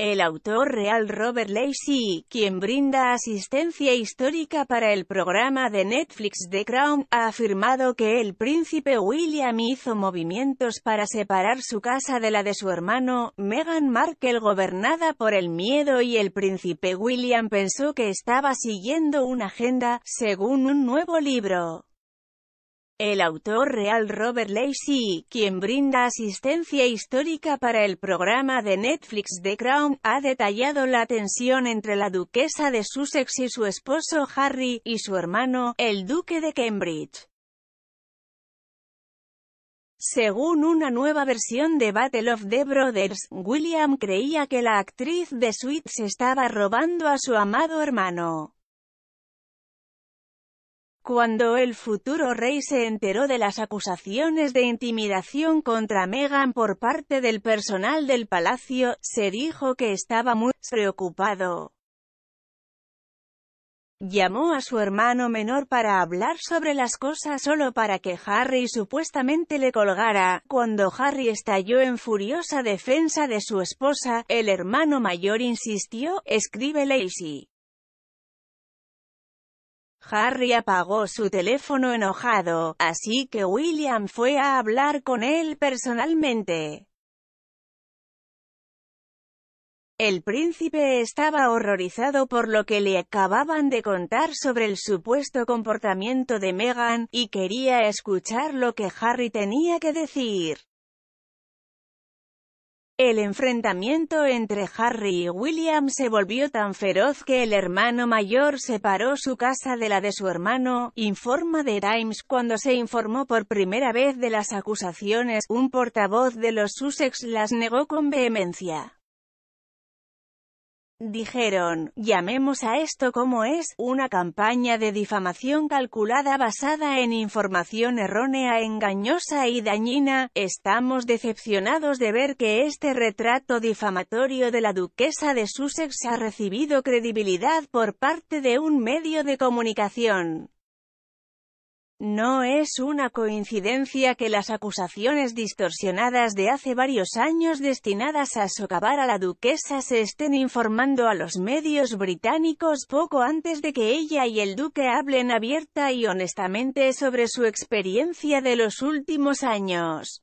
El autor real Robert Lacey, quien brinda asistencia histórica para el programa de Netflix The Crown, ha afirmado que el príncipe William hizo movimientos para separar su casa de la de su hermano, Meghan Markle gobernada por el miedo y el príncipe William pensó que estaba siguiendo una agenda, según un nuevo libro. El autor real Robert Lacey, quien brinda asistencia histórica para el programa de Netflix The Crown, ha detallado la tensión entre la duquesa de Sussex y su esposo Harry, y su hermano, el duque de Cambridge. Según una nueva versión de Battle of the Brothers, William creía que la actriz de Suits estaba robando a su amado hermano. Cuando el futuro rey se enteró de las acusaciones de intimidación contra Meghan por parte del personal del palacio, se dijo que estaba muy preocupado. Llamó a su hermano menor para hablar sobre las cosas solo para que Harry supuestamente le colgara. Cuando Harry estalló en furiosa defensa de su esposa, el hermano mayor insistió, escribe Lacey. Harry apagó su teléfono enojado, así que William fue a hablar con él personalmente. El príncipe estaba horrorizado por lo que le acababan de contar sobre el supuesto comportamiento de Meghan, y quería escuchar lo que Harry tenía que decir. El enfrentamiento entre Harry y William se volvió tan feroz que el hermano mayor separó su casa de la de su hermano, informa The Times, cuando se informó por primera vez de las acusaciones, un portavoz de los Sussex las negó con vehemencia. Dijeron, llamemos a esto como es, una campaña de difamación calculada basada en información errónea, engañosa y dañina. Estamos decepcionados de ver que este retrato difamatorio de la duquesa de Sussex ha recibido credibilidad por parte de un medio de comunicación. No es una coincidencia que las acusaciones distorsionadas de hace varios años destinadas a socavar a la duquesa se estén informando a los medios británicos poco antes de que ella y el duque hablen abierta y honestamente sobre su experiencia de los últimos años.